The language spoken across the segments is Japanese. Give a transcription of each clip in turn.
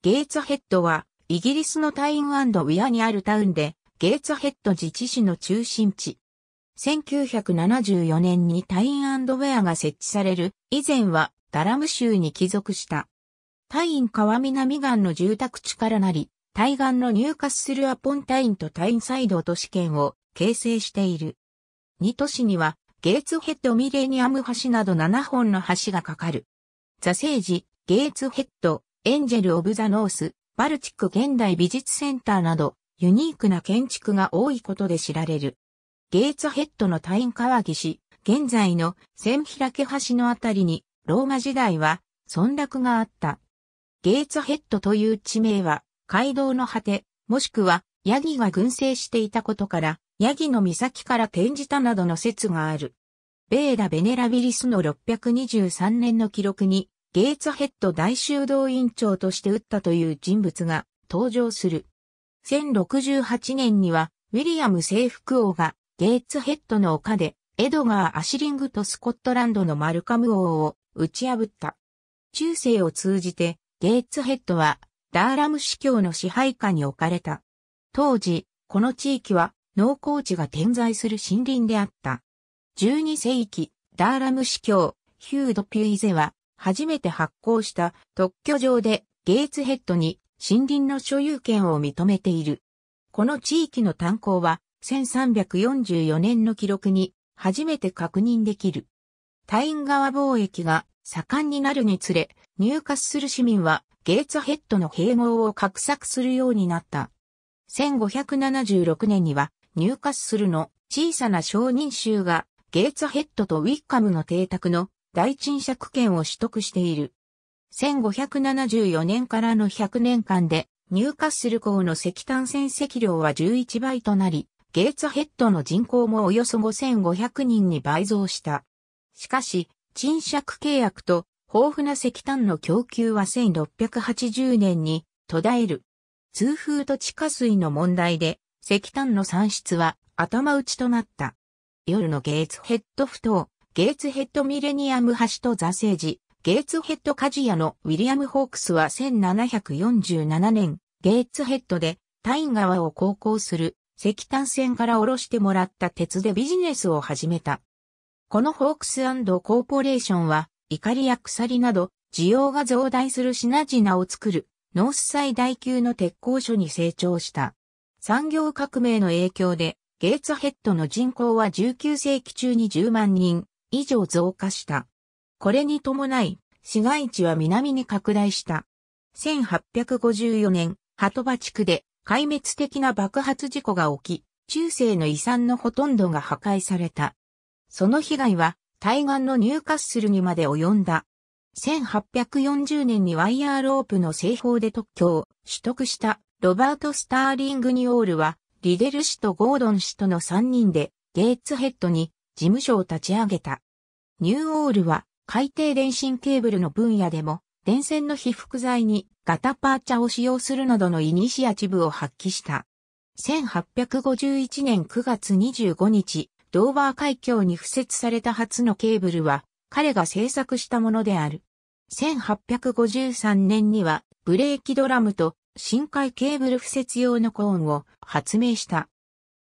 ゲーツヘッドは、イギリスのタインウィアにあるタウンで、ゲーツヘッド自治市の中心地。1974年にタインウェアが設置される、以前はダラム州に帰属した。タイン川南岸の住宅地からなり、対岸の入荷するアポンタインとタインサイド都市圏を形成している。2都市には、ゲーツヘッドミレニアム橋など7本の橋がかかる。座ージ、ゲーツヘッド、エンジェル・オブ・ザ・ノース、バルチック現代美術センターなど、ユニークな建築が多いことで知られる。ゲイツヘッドのタイン川岸、現在の千開け橋のあたりに、ローマ時代は村落があった。ゲイツヘッドという地名は、街道の果て、もしくは、ヤギが群生していたことから、ヤギの岬から転じたなどの説がある。ベーダ・ベネラビリスの623年の記録に、ゲーツヘッド大修道院長として打ったという人物が登場する。1068年には、ウィリアム征服王がゲーツヘッドの丘で、エドガー・アシリングとスコットランドのマルカム王を打ち破った。中世を通じて、ゲーツヘッドは、ダーラム司教の支配下に置かれた。当時、この地域は、農耕地が点在する森林であった。12世紀、ダーラム司教、ヒュード・ピュイゼは、初めて発行した特許上でゲーツヘッドに森林の所有権を認めている。この地域の炭鉱は1344年の記録に初めて確認できる。タイン川貿易が盛んになるにつれ、入荷する市民はゲーツヘッドの併合を画策するようになった。1576年には入荷するの小さな商人衆がゲーツヘッドとウィッカムの邸宅の大賃借権を取得している。1574年からの100年間で、ニューカッスル港の石炭船積量は11倍となり、ゲーツヘッドの人口もおよそ5500人に倍増した。しかし、賃借契約と豊富な石炭の供給は1680年に途絶える。通風と地下水の問題で石炭の産出は頭打ちとなった。夜のゲーツヘッド不当、ゲーツヘッドミレニアム橋と座政治、ゲーツヘッド鍛冶屋のウィリアム・ホークスは1747年、ゲーツヘッドでタイン川を航行する石炭船から下ろしてもらった鉄でビジネスを始めた。このホークスコーポレーションは、怒りや鎖など、需要が増大する品々を作る、ノース最大級の鉄工所に成長した。産業革命の影響で、ゲーツヘッドの人口は19世紀中に10万人、以上増加した。これに伴い、市街地は南に拡大した。1854年、鳩場地区で壊滅的な爆発事故が起き、中世の遺産のほとんどが破壊された。その被害は対岸のニューカッスルにまで及んだ。1840年にワイヤーロープの製法で特許を取得したロバート・スターリング・ニオールは、リデル氏とゴードン氏との3人でゲーツヘッドに事務所を立ち上げた。ニューオールは海底電信ケーブルの分野でも電線の被覆材にガタパーチャを使用するなどのイニシアチブを発揮した。1851年9月25日、ドーバー海峡に付設された初のケーブルは彼が制作したものである。1853年にはブレーキドラムと深海ケーブル付設用のコーンを発明した。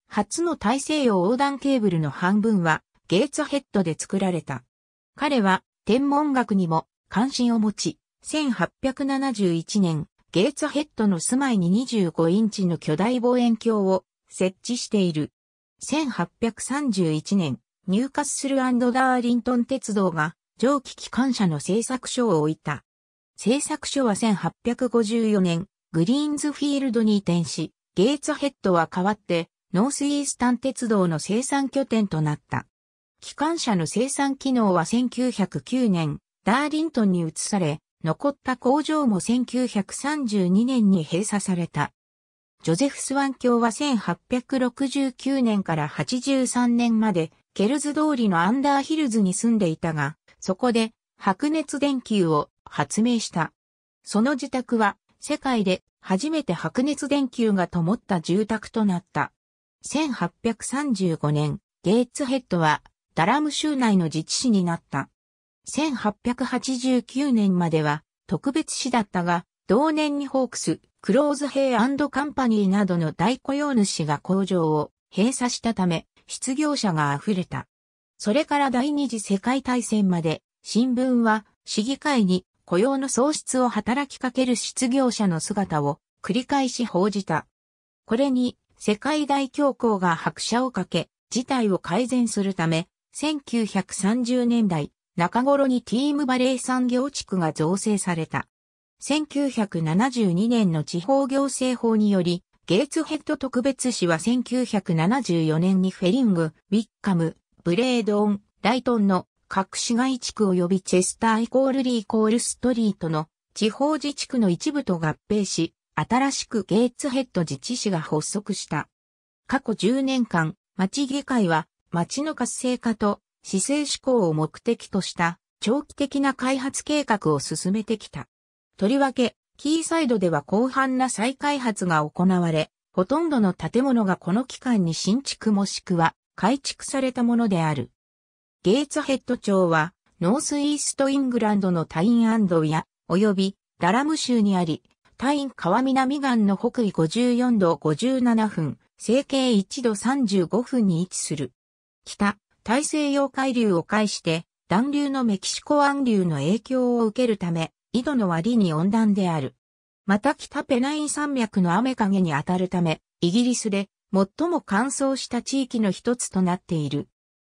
初の大西洋横断ケーブルの半分はゲーツヘッドで作られた。彼は天文学にも関心を持ち、1871年、ゲーツヘッドの住まいに25インチの巨大望遠鏡を設置している。1831年、ニューカッスルダーリントン鉄道が蒸気機関車の製作所を置いた。製作所は1854年、グリーンズフィールドに移転し、ゲーツヘッドは代わってノースイースタン鉄道の生産拠点となった。機関車の生産機能は1909年、ダーリントンに移され、残った工場も1932年に閉鎖された。ジョゼフスワン橋は1869年から83年まで、ケルズ通りのアンダーヒルズに住んでいたが、そこで白熱電球を発明した。その自宅は世界で初めて白熱電球が灯った住宅となった。1835年、ゲイツヘッドはダラム州内の自治市になった。1889年までは特別市だったが、同年にホークス、クローズヘイカンパニーなどの大雇用主が工場を閉鎖したため、失業者が溢れた。それから第二次世界大戦まで、新聞は市議会に雇用の喪失を働きかける失業者の姿を繰り返し報じた。これに世界大恐慌が拍車をかけ、事態を改善するため、1930年代中頃にティームバレー産業地区が造成された。1972年の地方行政法により、ゲーツヘッド特別市は1974年にフェリング、ウィッカム、ブレードン、ライトンの各市街地区及びチェスターイコールリーコールストリートの地方自治区の一部と合併し、新しくゲイツヘッド自治市が発足した。過去10年間、町議会は町の活性化と市政志向を目的とした長期的な開発計画を進めてきた。とりわけ、キーサイドでは広範な再開発が行われ、ほとんどの建物がこの期間に新築もしくは改築されたものである。ゲイツヘッド町は、ノースイーストイングランドのタインアンドや、及びダラム州にあり、タイン川南岸の北緯54度57分、西経1度35分に位置する。北、大西洋海流を介して、暖流のメキシコ湾流の影響を受けるため、緯度の割に温暖である。また北ペナイン山脈の雨影に当たるため、イギリスで最も乾燥した地域の一つとなっている。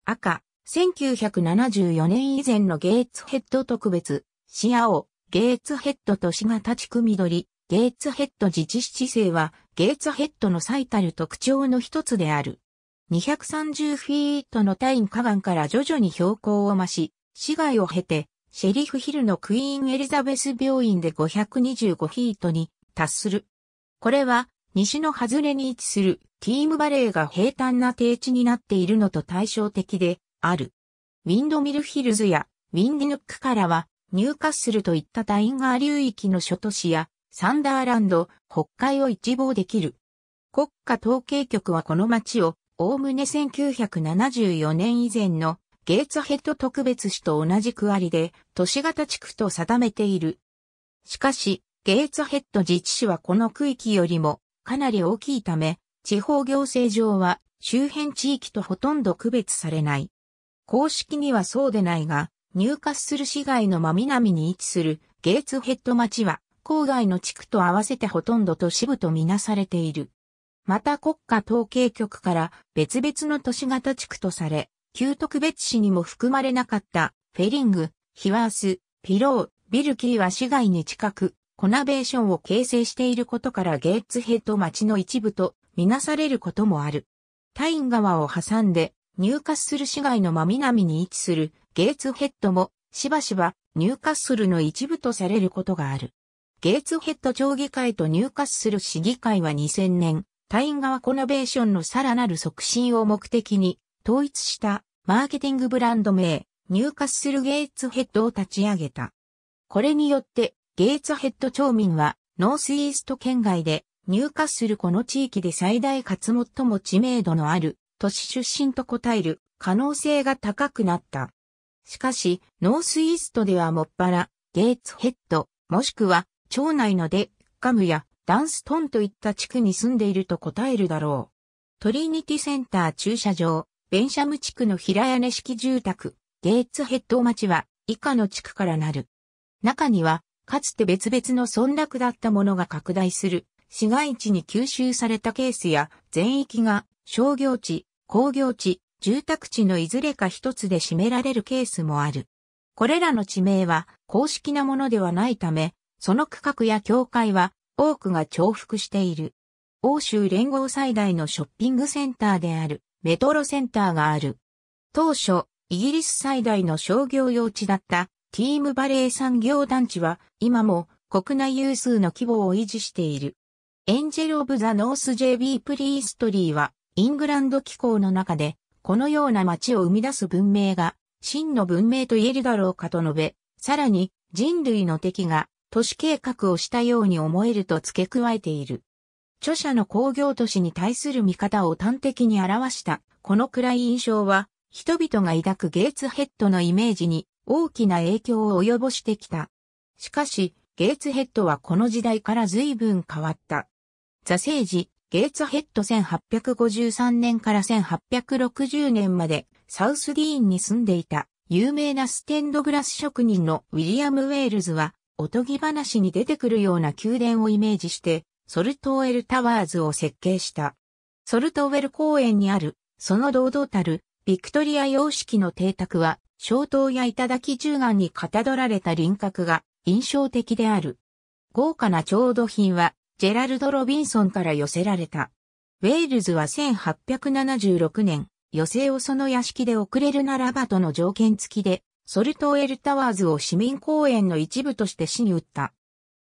赤、1974年以前のゲイツヘッド特別、シアオ、ゲーツヘッドと市が立ち組み取り、ゲーツヘッド自治市政は、ゲーツヘッドの最たる特徴の一つである。230フィートのタイ河岸から徐々に標高を増し、市街を経て、シェリフヒルのクイーンエリザベス病院で525フィートに達する。これは、西の外れに位置するティームバレーが平坦な低地になっているのと対照的である。ウィンドミルヒルズやウィンディヌックからはニューカッスルといったタインガー流域の諸都市やサンダーランド、北海を一望できる。国家統計局はこの町を、おおむね1974年以前のゲーツヘッド特別市と同じ区割りで都市型地区と定めている。しかし、ゲーツヘッド自治市はこの区域よりもかなり大きいため、地方行政上は周辺地域とほとんど区別されない。公式にはそうでないが、ニューカッスル市街の真南に位置するゲーツヘッド町は、郊外の地区と合わせてほとんど都市部とみなされている。また国家統計局から別々の都市型地区とされ、旧特別市にも含まれなかったフェリング、ヒワース、ピロー、ビルキーは市街に近く、コナベーションを形成していることからゲーツヘッド町の一部とみなされることもある。タイン川を挟んで、入荷する市街の真南に位置するゲーツヘッドもしばしばニューカッスルの一部とされることがある。ゲーツヘッド町議会とニューカッスル市議会は2000年、タイン川コノベーションのさらなる促進を目的に統一したマーケティングブランド名、ニューカッスルゲーツヘッドを立ち上げた。これによってゲーツヘッド町民はノースイースト県外でニューカッスルこの地域で最大かつ最も知名度のある都市出身と答える可能性が高くなった。しかし、ノースイーストではもっぱら、ゲーツヘッド、もしくは、町内のデッカムやダンストンといった地区に住んでいると答えるだろう。トリニティセンター駐車場、ベンシャム地区の平屋根式住宅、ゲーツヘッド町は以下の地区からなる。中には、かつて別々の村落だったものが拡大する、市街地に吸収されたケースや、全域が商業地、工業地、住宅地のいずれか一つで占められるケースもある。これらの地名は公式なものではないため、その区画や境界は多くが重複している。欧州連合最大のショッピングセンターであるメトロセンターがある。当初、イギリス最大の商業用地だったティームバレー産業団地は今も国内有数の規模を維持している。エンジェル・オブ・ザ・ノース JB プリーストリーはイングランド機構の中でこのような街を生み出す文明が、真の文明と言えるだろうかと述べ、さらに人類の敵が都市計画をしたように思えると付け加えている。著者の工業都市に対する見方を端的に表したこの暗い印象は人々が抱くゲーツヘッドのイメージに大きな影響を及ぼしてきた。しかし、ゲーツヘッドはこの時代から随分変わった。座政治、ゲーツヘッド1853年から1860年までサウスディーンに住んでいた有名なステンドグラス職人のウィリアム・ウェールズはおとぎ話に出てくるような宮殿をイメージしてソルトウェル・タワーズを設計した。ソルトウェル公園にあるその堂々たるビクトリア様式の邸宅は小塔や頂銃眼にかたどられた輪郭が印象的である。豪華な調度品はジェラルド・ロビンソンから寄せられた。ウェールズは1876年、余生をその屋敷で送れるならばとの条件付きで、ソルトウェルタワーズを市民公園の一部として市に売った。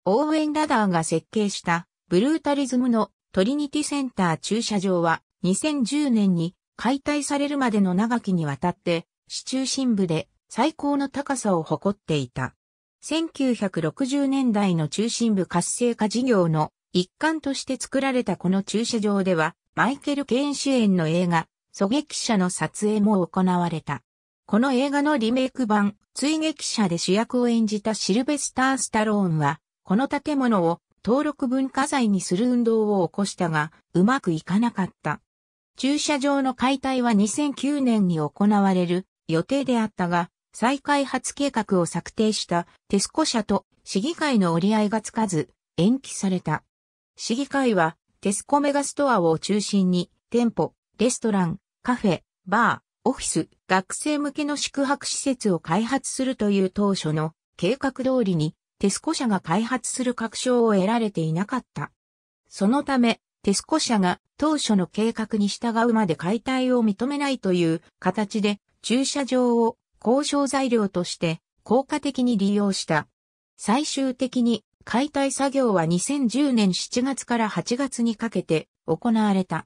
オーウェン・ラダーが設計したブルータリズムのトリニティセンター駐車場は2010年に解体されるまでの長きにわたって市中心部で最高の高さを誇っていた。1960年代の中心部活性化事業の一環として作られたこの駐車場では、マイケル・ケーン主演の映画、狙撃者の撮影も行われた。この映画のリメイク版、追撃者で主役を演じたシルベスター・スタローンは、この建物を登録文化財にする運動を起こしたが、うまくいかなかった。駐車場の解体は2009年に行われる予定であったが、再開発計画を策定したテスコ社と市議会の折り合いがつかず、延期された。市議会は、テスコメガストアを中心に、店舗、レストラン、カフェ、バー、オフィス、学生向けの宿泊施設を開発するという当初の計画通りに、テスコ社が開発する確証を得られていなかった。そのため、テスコ社が当初の計画に従うまで解体を認めないという形で駐車場を交渉材料として効果的に利用した。最終的に解体作業は2010年7月から8月にかけて行われた。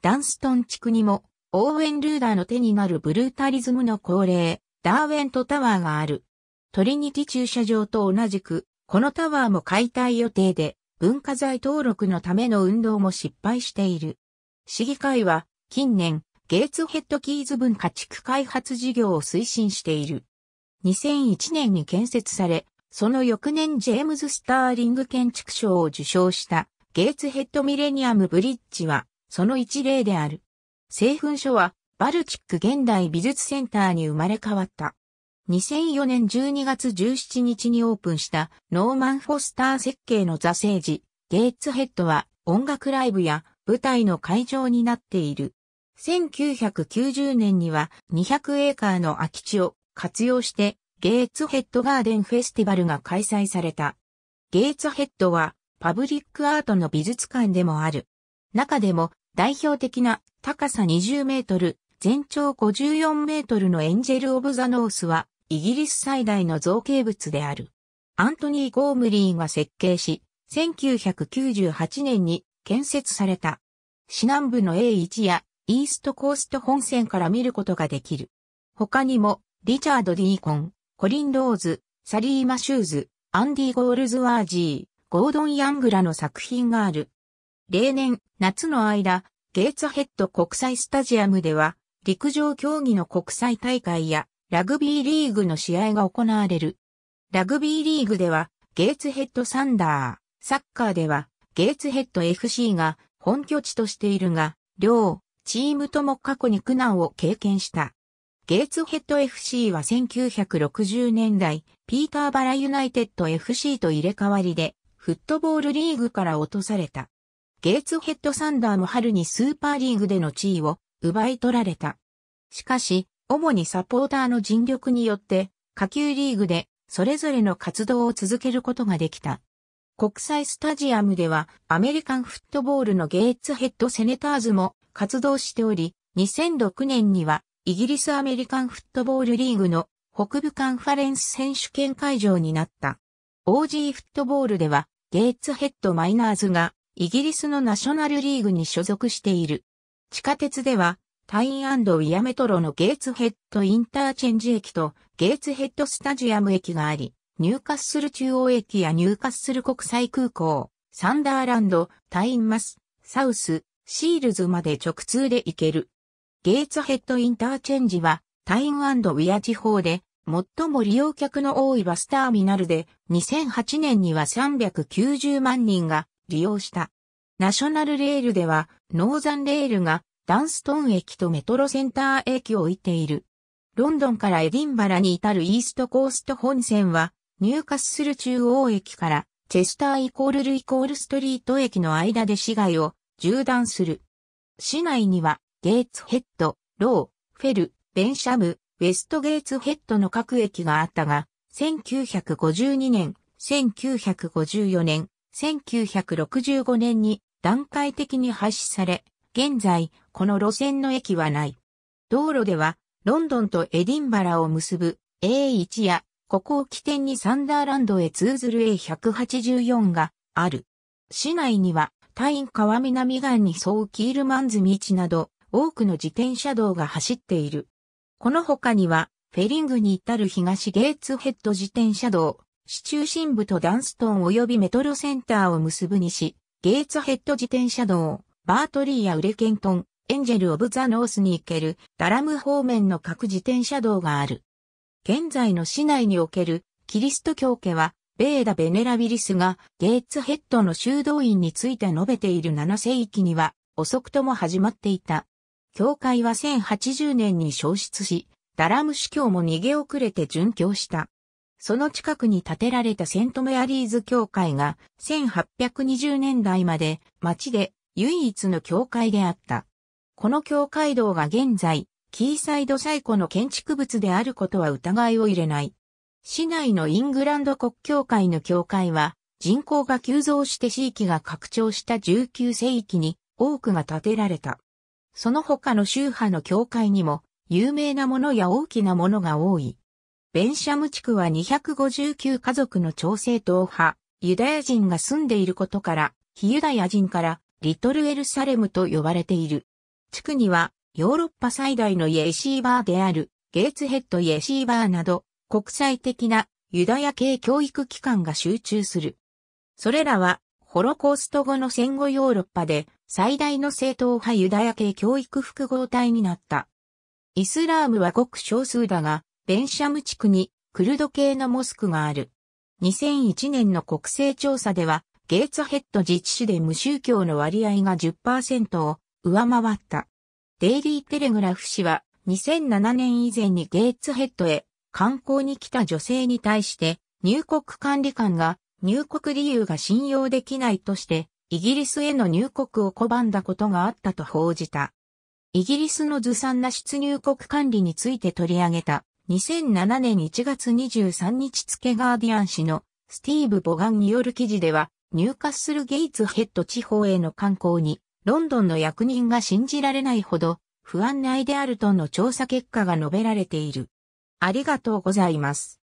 ダンストン地区にも、オーウェン・ルーダーの手になるブルータリズムの恒例、ダーウェントタワーがある。トリニティ駐車場と同じく、このタワーも解体予定で、文化財登録のための運動も失敗している。市議会は、近年、ゲーツヘッドキーズ文化地区開発事業を推進している。2001年に建設され、その翌年ジェームズ・スターリング建築賞を受賞したゲイツヘッドミレニアム・ブリッジはその一例である。製粉所はバルチック現代美術センターに生まれ変わった。2004年12月17日にオープンしたノーマン・フォスター設計の座政治、ゲイツヘッドは音楽ライブや舞台の会場になっている。1990年には200エーカーの空き地を活用してゲーツヘッドガーデンフェスティバルが開催された。ゲーツヘッドはパブリックアートの美術館でもある。中でも代表的な高さ20メートル、全長54メートルのエンジェル・オブ・ザ・ノースはイギリス最大の造形物である。アントニー・ゴームリーが設計し、1998年に建設された。市南部の A1 やイーストコースト本線から見ることができる。他にも、リチャード・ディーコン、コリン・ローズ、サリー・マシューズ、アンディ・ゴールズワージー、ゴードン・ヤングらの作品がある。例年、夏の間、ゲーツヘッド国際スタジアムでは、陸上競技の国際大会や、ラグビーリーグの試合が行われる。ラグビーリーグでは、ゲーツヘッドサンダー、サッカーでは、ゲーツヘッド FC が本拠地としているが、両チームとも過去に苦難を経験した。ゲーツヘッド FC は1960年代、ピーターバラユナイテッド FC と入れ替わりで、フットボールリーグから落とされた。ゲーツヘッドサンダーも春にスーパーリーグでの地位を奪い取られた。しかし、主にサポーターの尽力によって、下級リーグでそれぞれの活動を続けることができた。国際スタジアムではアメリカンフットボールのゲーツヘッドセネターズも活動しており、2006年にはイギリスアメリカンフットボールリーグの北部カンファレンス選手権会場になった。OG フットボールでは、ゲイツヘッドマイナーズがイギリスのナショナルリーグに所属している。地下鉄では、タインウィアメトロのゲイツヘッドインターチェンジ駅とゲイツヘッドスタジアム駅があり、ニューカッスル中央駅やニューカッスル国際空港、サンダーランド、タインマス、サウス、シールズまで直通で行ける。ゲイツヘッドインターチェンジは、タインウィア地方で、最も利用客の多いバスターミナルで、2008年には390万人が利用した。ナショナルレールでは、ノーザンレールがダンストン駅とメトロセンター駅を置いている。ロンドンからエディンバラに至るイーストコースト本線は、入荷する中央駅から、チェスターイコールルイコールストリート駅の間で市街を縦断する。市内にはゲーツヘッド、ロー、フェル、ベンシャム、ウェストゲーツヘッドの各駅があったが、1952年、1954年、1965年に段階的に廃止され、現在、この路線の駅はない。道路では、ロンドンとエディンバラを結ぶ A1 や、ここを起点にサンダーランドへ通ずる A184 がある。市内には、タイン川南岸に沿うキールマンズ道など、多くの自転車道が走っている。この他には、フェリングに至る東ゲーツヘッド自転車道、市中心部とダンストン及びメトロセンターを結ぶ西、ゲーツヘッド自転車道、バートリーやウレケントン、エンジェル・オブ・ザ・ノースに行けるダラム方面の各自転車道がある。現在の市内におけるキリスト教家は、ベーダ・ベネラビリスがゲーツヘッドの修道院について述べている7世紀には遅くとも始まっていた。教会は1080年に消失し、ダラム司教も逃げ遅れて殉教した。その近くに建てられたセントメアリーズ教会が1820年代まで町で唯一の教会であった。この教会堂が現在、キーサイド最古の建築物であることは疑いを入れない。市内のイングランド国教会の教会は、人口が急増して地域が拡張した19世紀に多くが建てられた。その他の宗派の教会にも、有名なものや大きなものが多い。ベンシャム地区は259家族の朝鮮党派、ユダヤ人が住んでいることから、非ユダヤ人からリトルエルサレムと呼ばれている。地区にはヨーロッパ最大のイエシーバーであるゲーツヘッドイエシーバーなど国際的なユダヤ系教育機関が集中する。それらはホロコースト後の戦後ヨーロッパで最大の正統派ユダヤ系教育複合体になった。イスラームはごく少数だが、ベンシャム地区にクルド系のモスクがある。2001年の国勢調査では、ゲーツヘッド自治市で無宗教の割合が10%を上回った。デイリー・テレグラフ氏は2007年以前にゲーツヘッドへ観光に来た女性に対して入国管理官が入国理由が信用できないとしてイギリスへの入国を拒んだことがあったと報じた。イギリスのずさんな出入国管理について取り上げた2007年1月23日付ガーディアン氏のスティーブ・ボガンによる記事では入荷するゲイツヘッド地方への観光にロンドンの役人が信じられないほど不安内であるとの調査結果が述べられている。ありがとうございます。